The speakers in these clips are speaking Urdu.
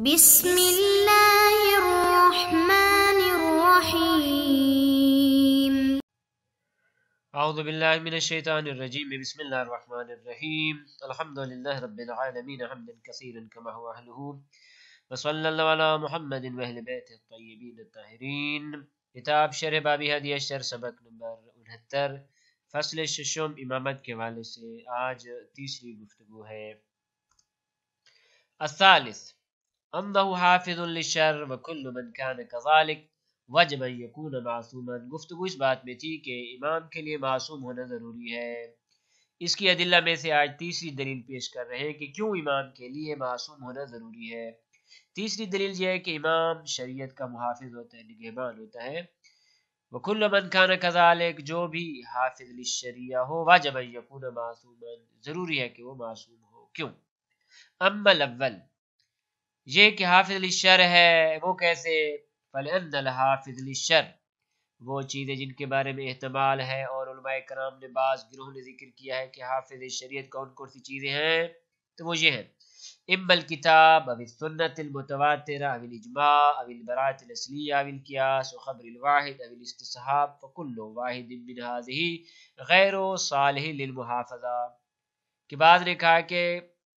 بسم الله الرحمن الرحيم أعوذ بالله من الشيطان الرجيم بسم الله الرحمن الرحيم الحمد لله رب العالمين حمدا كثيرا كما هو أهله وصلى الله على محمد وأهل بيته الطيبين الطاهرين كتاب شرح باب هدي الشر سبق نمبر 69 فصل ششم امامت کے والے سے آج تیسری گفتگو ہے الثالث انه حافظ من وجب یکون معصوما گفتگو اس بات میں تھی کہ امام کے لیے معصوم ہونا ضروری ہے اس کی عدلہ میں سے آج تیسری دلیل پیش کر رہے کہ کیوں امام کے لیے معصوم ہونا ضروری ہے تیسری دلیل یہ ہے کہ امام شریعت کا محافظ ہوتا ہے نگہبان ہوتا ہے وکل مَنْ كَانَ كَذَالِكَ جو بھی حافظ ہو واجب یکون معصوما ضروری ہے کہ وہ معصوم ہو کیوں اما الاول یہ کہ حافظ الشر ہے وہ کیسے فلند الحافظ الشر وہ چیزیں جن کے بارے میں احتمال ہے اور علماء کرام نے بعض گروہ نے ذکر کیا ہے کہ حافظ شریعت کون کون سی چیزیں ہیں تو وہ یہ ہیں ام الکتاب او سنت المتواتر او الاجماع او البرات الاصلیہ او القیاس و خبر الواحد او الاستصحاب فکل واحد من هذه غیر صالح للمحافظہ کہ بعض نے کہا کہ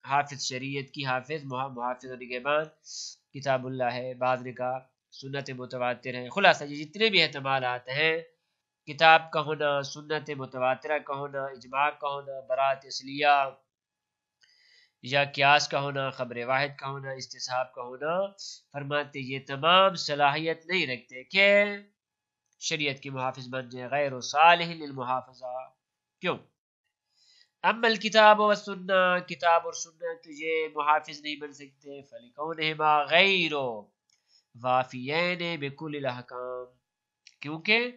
حافظ شریعت کی حافظ محافظ و کے بعد کتاب اللہ ہے بعض نے کہا سنت متواتر ہے خلاصہ یہ جی، جتنے بھی احتمالات ہیں کتاب کا ہونا سنت متواترہ کا ہونا اجماع کا ہونا برات اصلیہ یا کیاس کا ہونا خبر واحد کا ہونا استصحاب کا ہونا فرماتے یہ تمام صلاحیت نہیں رکھتے کہ شریعت کی محافظ بن جائے غیر و صالح للمحافظہ کیوں اما الكتاب والسنة کتاب اور سنت تجھے محافظ نہیں بن سکتے فلکونہما غیر وافیین بکل الحکام کیونکہ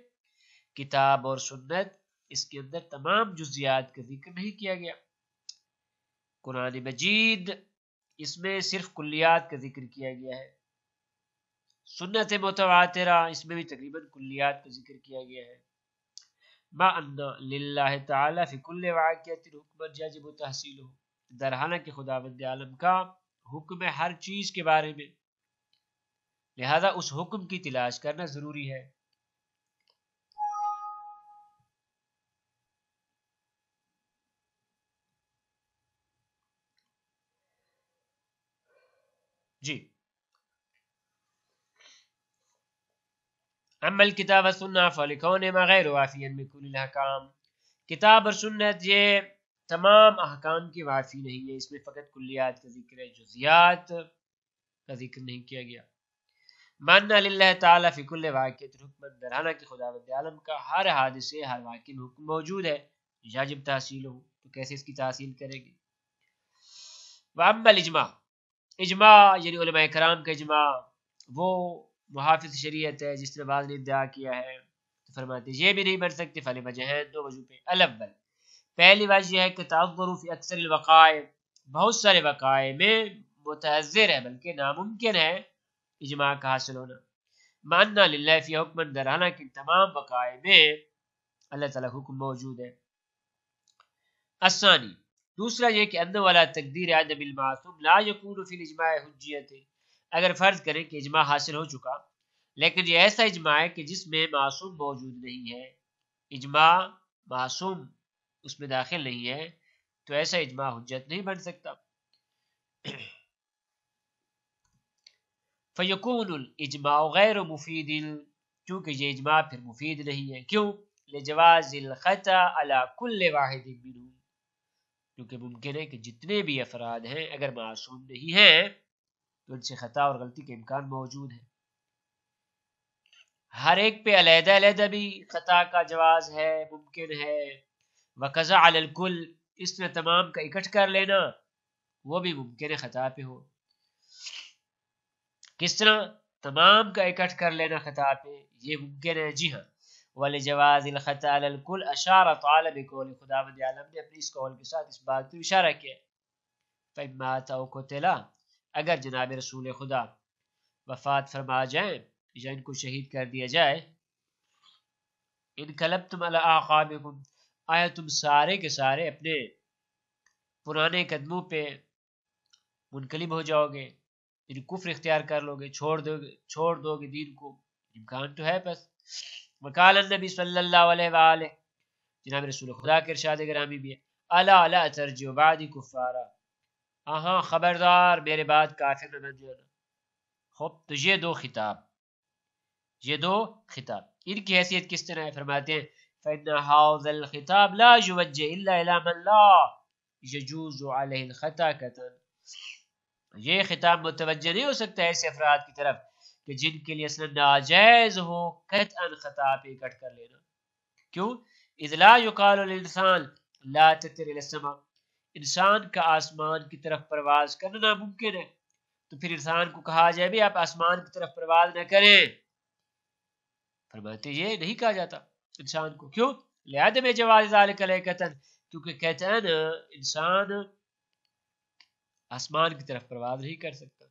کتاب اور سنت اس کے اندر تمام جزیات کا ذکر نہیں کیا گیا قرآن مجید اس میں صرف کلیات کا ذکر کیا گیا ہے سنت متواترہ اس میں بھی تقریباً کلیات کا ذکر کیا گیا ہے ما ان للہ تعالی فی کل واقعیت حکم یجب تحصیل درحانہ کی خدا بند عالم کا حکم ہے ہر چیز کے بارے میں لہذا اس حکم کی تلاش کرنا ضروری ہے جی اما الكتاب السنه فلكون ما غير وافيا من كل الاحكام کتاب اور سنت یہ تمام احکام کی وافی نہیں ہے اس میں فقط کلیات کا ذکر ہے جزیات کا ذکر نہیں کیا گیا ماننا للہ تعالی فی کل واقعہ حکم درانہ کی خدا عالم کا ہر حادثے ہر واقعے میں حکم موجود ہے یاجب تحصیل ہو تو کیسے اس کی تحصیل کرے گی وعمل اجماع اجماع یعنی علماء کرام کا اجماع وہ محافظ شریعت ہے جس نے بعض نے ادعا کیا ہے تو فرماتے ہیں یہ بھی نہیں بن سکتے فلی وجہ ہے دو وجہ پہ الاول پہلی وجہ یہ ہے کہ تعبرو فی اکثر الوقائے بہت سارے وقائے میں متحذر ہے بلکہ ناممکن ہے اجماع کا حاصل ہونا ماننا للہ فی حکم اندرانہ کی تمام وقائے میں اللہ تعالیٰ حکم موجود ہے آسانی دوسرا یہ کہ اندو والا تقدیر عدم المعصوم لا یکون فی الاجماع حجیت اگر فرض کریں کہ اجماع حاصل ہو چکا لیکن یہ ایسا اجماع ہے کہ جس میں معصوم موجود نہیں ہے اجماع معصوم اس میں داخل نہیں ہے تو ایسا اجماع حجت نہیں بن سکتا فیونا غیر کیونکہ یہ اجماع پھر مفید نہیں ہے کیوں کیونکہ ممکن ہے کہ جتنے بھی افراد ہیں اگر معصوم نہیں ہیں ان سے خطا اور غلطی کے امکان موجود ہے ہر ایک پہ علیحدہ علیحدہ بھی خطا کا جواز ہے ممکن ہے وقضا الکل اس تمام کا اکٹھ کر لینا وہ بھی ممکن ہے خطا پہ ہو کس طرح تمام کا اکٹھ کر لینا خطا پہ یہ ممکن ہے جی ہاں والے جواز الخط کے ساتھ اس بات پہ اشارہ کیا ماتاؤں کو تلا اگر جناب رسول خدا وفات فرما جائیں یا ان کو شہید کر دیا جائے ان قلب آیا تم سارے کے سارے اپنے پرانے قدموں پہ منقلب ہو جاؤ گے یعنی کفر اختیار کر لو گے چھوڑ دو گے چھوڑ دو گے دین کو امکان تو ہے بس النبی صلی اللہ علیہ وآلہ جناب رسول خدا کے ارشاد گرامی بھی بعد آہا خبردار میرے بعد کافر میں بن جانا خب تو یہ دو خطاب یہ دو خطاب ان کی حیثیت کس طرح ہے فرماتے ہیں فَإِنَّ حَوْذَ الْخِطَابْ لَا جُوَجَّ إِلَّا إِلَى مَنْ لَا يَجُوزُ عَلَيْهِ الْخَتَاكَتَن یہ خطاب متوجہ نہیں ہو سکتا ہے اس افراد کی طرف کہ جن کے لئے اصلا ناجائز ہو قطعا خطا پہ کٹ کر لینا کیوں؟ اِذْ لَا يُقَالُ الْإِنسَانِ لَا تَتِّرِ الْإِسْمَةِ انسان کا آسمان کی طرف پرواز کرنا ناممکن ہے تو پھر انسان کو کہا جائے بھی آپ آسمان کی طرف پرواز نہ کریں فرماتے یہ نہیں کہا جاتا انسان کو کیوں لہٰذا کہتے ہیں انسان آسمان کی طرف پرواز نہیں کر سکتا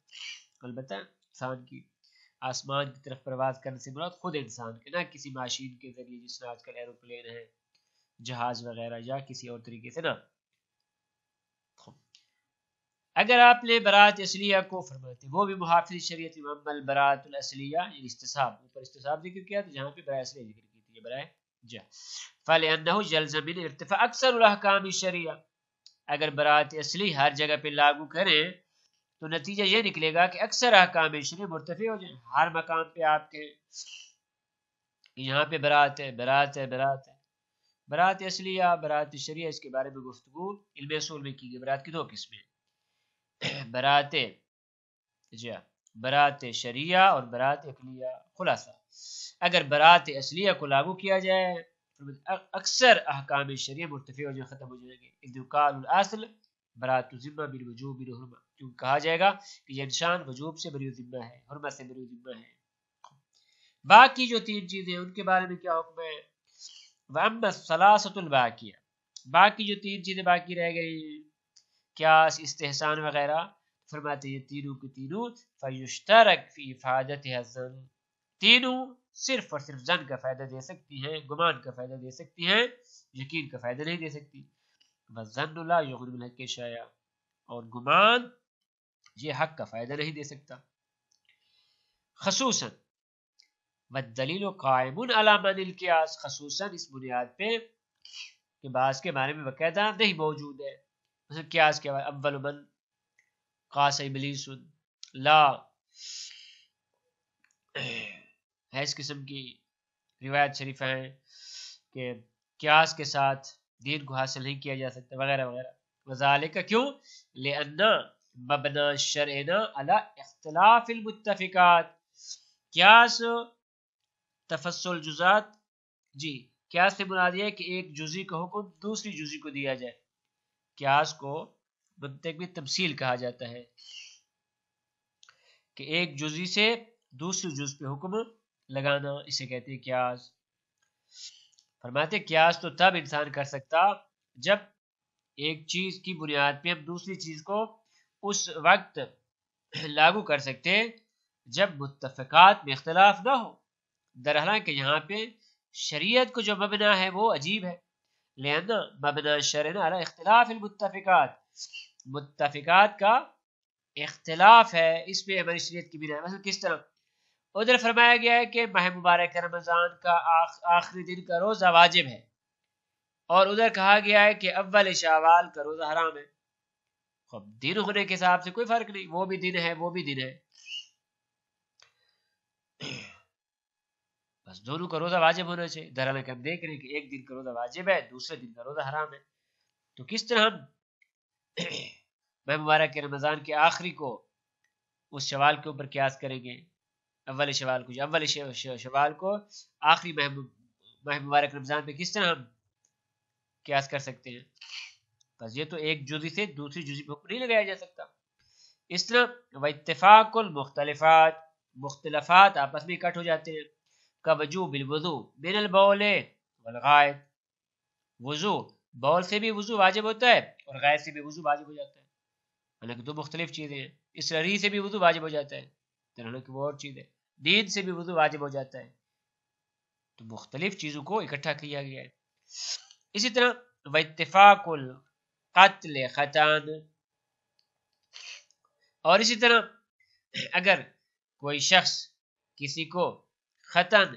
البتہ انسان کی آسمان کی طرف پرواز کرنے سے مراد خود انسان کے نہ کسی ماشین کے ذریعے جس طرح آج کل ایروپلین ہے جہاز وغیرہ یا کسی اور طریقے سے نہ اگر آپ نے برات اصلیہ کو فرماتے وہ بھی محافظ شریعت برات یعنی استصحاب ذکر کیا تو جہاں پہ برائے اصلیہ ذکر برائے جا جَلْزَ مِنِ ارتفاع اکثر الاحکامی شریعہ اگر برات اصلی ہر جگہ پہ لاگو کریں تو نتیجہ یہ نکلے گا کہ اکثر احکام شریع مرتفع ہو جائیں ہر مقام پہ آپ کے یہاں پہ برات ہے برات ہے برات ہے برات اصلیہ برات شریعہ اس کے بارے میں گفتگو علم اصول میں کی گئی برات کی دو قسمیں برات جی ہاں، برات شریعہ اور برات اقلیہ خلاصہ اگر برات اصلیہ کو لاگو کیا جائے اکثر احکام شریعہ مرتفع ہو جائیں ختم ہو جائیں گے ادوکال الاصل برات ذمہ بن وجوب بن حرمہ کیوں کہا جائے گا کہ یہ انسان وجوب سے بری ذمہ ہے حرمہ سے بری ذمہ ہے باقی جو تین چیزیں ان کے بارے میں کیا حکم ہے وَأَمَّا الصَّلَاسَةُ الْبَاقِيَةِ باقی جو تین چیزیں باقی رہ گئی قیاس استحسان وغیرہ فرماتے ہیں تینوں کی تینوں حضن تینوں صرف اور صرف زن کا فائدہ دے سکتی ہیں گمان کا فائدہ دے سکتی ہیں یقین کا فائدہ نہیں دے سکتی وزن شایع اور گمان یہ حق کا فائدہ نہیں دے سکتا خصوصاً والدلیل و قائم العلامہ من القیاس خصوصاً اس بنیاد پہ کہ بعض کے بارے میں وقیدہ نہیں موجود ہے اسے مطلب قیاس کیا ہوا ہے اول من قاس ابلیس لا ہے اس قسم کی روایت شریف ہے کہ قیاس کے ساتھ دین کو حاصل نہیں کیا جا سکتا وغیرہ وغیرہ وزال کا کیوں لأنہ مبنا شرعنا على اختلاف المتفقات قیاس تفصل جزات جی قیاس سے بنا دیا کہ ایک جزی کا حکم دوسری جزی کو دیا جائے کو متقب تمثیل کہا جاتا ہے کہ ایک جزی سے دوسری جز پہ حکم لگانا اسے کہتے ہیں فرماتے کیاس تو تب انسان کر سکتا جب ایک چیز کی بنیاد پہ ہم دوسری چیز کو اس وقت لاگو کر سکتے جب متفقات میں اختلاف نہ ہو درحلہ کہ یہاں پہ شریعت کو جو مبنا ہے وہ عجیب ہے لأن مبنى على اختلاف المتفقات متفقات کا اختلاف ہے اس میں ہماری شریعت کی بنا ہے مثلا کس طرح ادھر فرمایا گیا ہے کہ مبارک رمضان کا آخری دن کا روزہ واجب ہے اور ادھر کہا گیا ہے کہ اول الشاوال کا روزہ حرام ہے خب دن ہونے کے حساب سے کوئی فرق نہیں وہ بھی دن ہے وہ بھی دن ہے بس دونوں کا روزہ واجب ہونا چاہیے ہم دیکھ رہے ہیں کہ ایک دن کا روزہ واجب ہے دوسرے دن کا روزہ حرام ہے تو کس طرح ہم محمارک کے رمضان کے آخری کو اس شوال کے اوپر قیاس کریں گے اول شوال کو اول شوال کو آخری مبارک رمضان پہ کس طرح ہم قیاس کر سکتے ہیں بس یہ تو ایک جزی سے دوسری جزی پہ حکم نہیں لگایا جا سکتا اس طرح اتفاق المختلفات مختلفات آپس میں اکٹھ ہو جاتے ہیں کا وجوب الوضو بین البول والغائط وضو بول سے بھی وضو واجب ہوتا ہے اور غائط سے بھی وضو واجب ہو جاتا ہے حالانکہ دو مختلف چیزیں ہیں اس ری سے بھی وضو واجب ہو جاتا ہے حالانکہ وہ اور چیز ہے دید سے بھی وضو واجب ہو جاتا ہے تو مختلف چیزوں کو اکٹھا کیا گیا ہے اسی طرح و اتفاق القتل خطان اور اسی طرح اگر کوئی شخص کسی کو ختم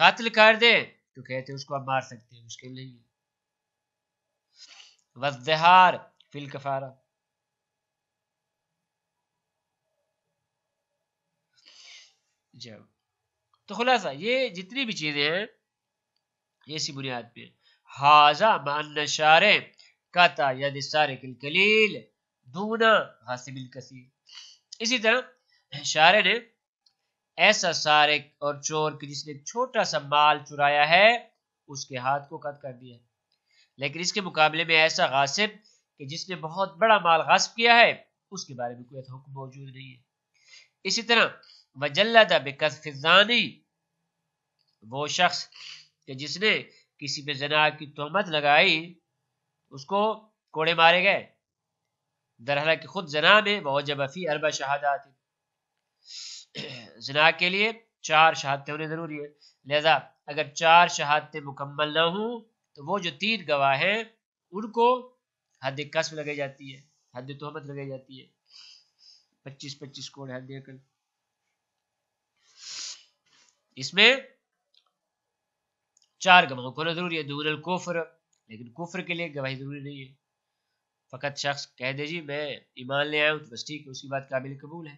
قتل کر دے تو کہتے اس کو آپ مار سکتے ہیں مشکل نہیں ہے وزہار فل کفارہ جب جی۔ تو خلاصہ یہ جتنی بھی چیزیں ہیں یہ اسی بنیاد پہ حاضہ مان شارے کاتا ید سارے کل کلیل دونا غاسب الکثیر اسی طرح شارے نے ایسا سارک اور چور جس نے چھوٹا سا مال چرایا ہے اس کے ہاتھ کو قد کر دیا لیکن اس کے مقابلے میں ایسا غاصب بڑا مال غصب کیا ہے اس کے بارے میں کوئی حکم موجود نہیں ہے اسی طرح وہ شخص کہ جس نے کسی پہ زنا کی تہمت لگائی اس کو کوڑے مارے گئے درحلہ کی خود زنا میں اربا شہادات زنا کے لیے چار شہادتیں ہونے ضروری ہے لہذا اگر چار شہادتیں مکمل نہ ہوں تو وہ جو تین گواہ ہیں ان کو حد قسم لگائی جاتی ہے حد تہمت لگائی جاتی ہے پچیس پچیس کوڑ حد اس میں چار گواہوں کو ضروری ہے دون الکفر لیکن کفر کے لیے گواہی ضروری نہیں ہے فقط شخص کہہ دے جی میں ایمان لے آیا ہوں تو بس ٹھیک ہے اس کی بات قابل قبول ہے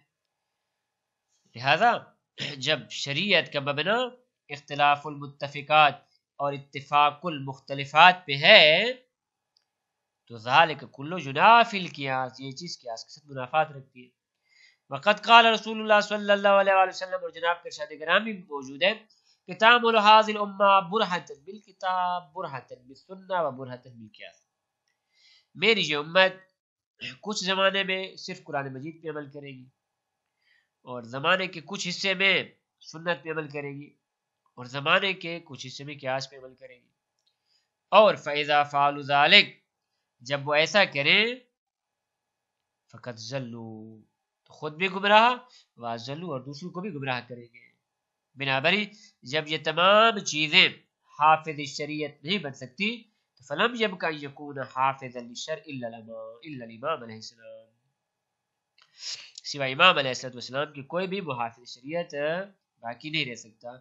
لہذا جب شریعت کا مبنا اختلاف المتفقات اور اتفاق المختلفات پہ ہے تو ذالک کلو جناف القیاس یہ چیز قیاس کے ساتھ منافات رکھتی ہے وقت قال رسول اللہ صلی اللہ علیہ وآلہ وسلم اور جناب کے ارشاد گرامی بھی موجود ہے کتاب الحاظ الامہ برحتن بالکتاب برحتن بالسنہ و برحتن بالقیاس میری یہ امت کچھ زمانے میں صرف قرآن مجید پہ عمل کرے گی اور زمانے کے کچھ حصے میں سنت پہ عمل کرے گی اور زمانے کے کچھ حصے میں قیاس پہ عمل کرے گی اور جب وہ ایسا کریں خود بھی گمراہ ذلو اور دوسروں کو بھی گمراہ کریں گے بنا بری جب یہ تمام چیزیں حافظ شریعت نہیں بن سکتی تو فلم جب کا یقون حافظ سوائے امام علیہ السلام کی کوئی بھی محافظ شریعت باقی نہیں رہ سکتا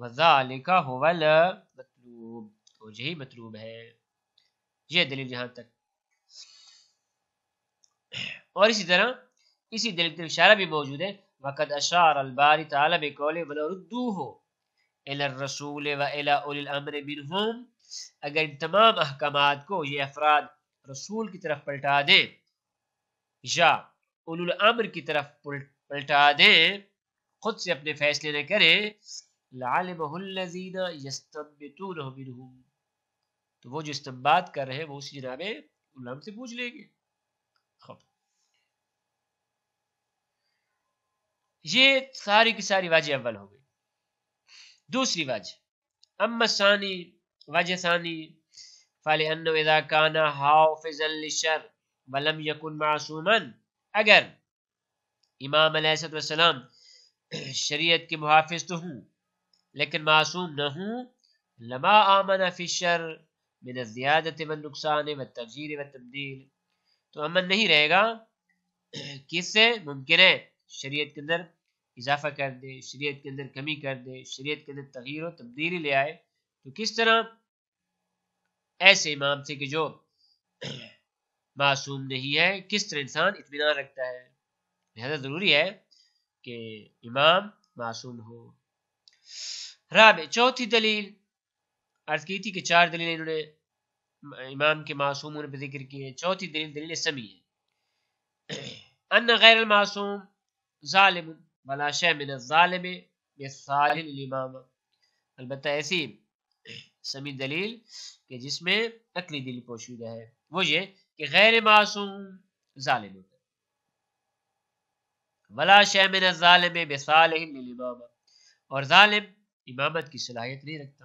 وَذَلِكَ هُوَ الْمَطْلُوب تو یہی مطلوب ہے یہ دلیل جہاں تک اور اسی طرح اسی دلیل تک اشارہ بھی موجود ہے وَقَدْ أَشَارَ الْبَارِ تَعَلَى بِقَوْلِ وَلَوْرُدُّوهُ إِلَى الرَّسُولِ وَإِلَى أُولِ الْأَمْرِ مِنْهُمْ اگر ان تمام احکامات کو یہ افراد رسول کی طرف پلٹا دیں یا اولو الامر کی طرف پلٹا دیں خود سے اپنے فیصلے نہ کریں لعلمہ اللذین یستمبتونہ منہم تو وہ جو استمبات کر رہے ہیں وہ اسی جنابے علم سے پوچھ لیں گے خب یہ ساری کی ساری واجہ اول ہو گئی دوسری واجہ اما ثانی واجہ ثانی فَلِأَنَّوْ اِذَا كَانَ حَافِزًا لِشَرْ وَلَمْ يَكُنْ مَعَسُومًا اگر امام علیہ السلام شریعت کے محافظ تو ہوں لیکن معصوم نہ ہوں لما آمن فی الشر من الزیادت والنقصان والتفجیر والتبدیل تو امن نہیں رہے گا کس سے ممکن ہے شریعت کے اندر اضافہ کر دے شریعت کے اندر کمی کر دے شریعت کے اندر تغییر و تبدیلی لے آئے تو کس طرح ایسے امام سے کہ جو معصوم نہیں ہے کس طرح انسان اطمینان رکھتا ہے لہذا ضروری ہے کہ امام معصوم ہو رابع چوتھی دلیل عرض کی تھی کہ چار دلیل انہوں نے امام کے معصوم پہ ذکر کیے چوتھی دلیل دلیل سمی ہے ان غیر المعصوم ظالم ولا شہ من الظالم بصالح الامام البتہ ایسی سمی دلیل کہ جس میں اکلی دل پوشیدہ ہے وہ یہ کہ غیر معصوم ظالم ہوتا ہے ولا شمن ظالم بصالح للامامہ اور ظالم امامت کی صلاحیت نہیں رکھتا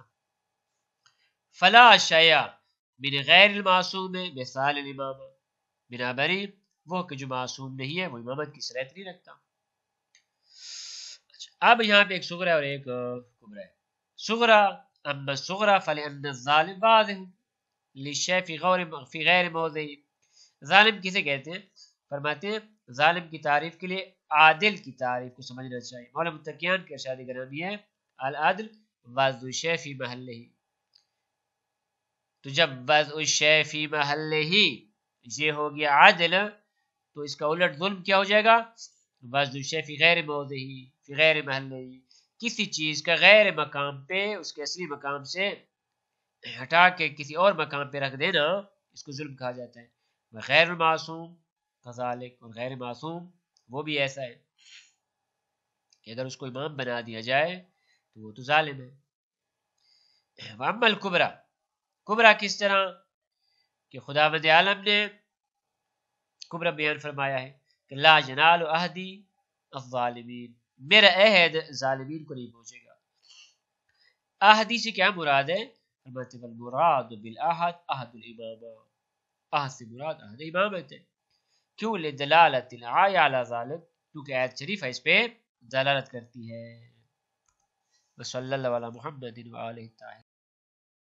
فلا شیا من غیر المعصوم مثال الامامہ بنابراین وہ کہ جو معصوم نہیں ہے وہ امامت کی صلاحیت نہیں رکھتا اچھا، اب یہاں پہ ایک سغرا اور ایک کبرا ہے سغرا اما الصغرى فلان الظالم واضح للشيء في غير في غير ظالم کسے کہتے ہیں فرماتے ہیں ظالم کی تعریف کے لیے عادل کی تعریف کو سمجھنا چاہیے مولا متقیان کے کا نام یہ ہی تو جب الشیفی محل ہی یہ ہو گیا عادل تو اس کا الٹ ظلم کیا ہو جائے گا فی غیر فی غیر ہی کسی چیز کا غیر مقام پہ اس کے اصلی مقام سے ہٹا کے کسی اور مقام پہ رکھ دینا اس کو ظلم کہا جاتا ہے غیر معصوم غزالک اور غیر معصوم وہ بھی ایسا ہے کہ اگر اس کو امام بنا دیا جائے تو وہ تو ظالم ہے وَأَمَّا الْكُبْرَ کُبْرَ کس طرح کہ خدا مدی عالم نے کُبْرَ بیان فرمایا ہے کہ لا جنال احدی الظالمین میرا اہد ظالمین کو نہیں پہنچے گا احدی سے کیا مراد ہے فرماتے ہیں المراد بالآحد احد الامامہ قحص مراد آن دی باب کیوں لے دلالت آیا لا ظالب کیونکہ آیت شریف ہے اس پہ دلالت کرتی ہے بس اللہ علیہ محمد وآلہ تعالی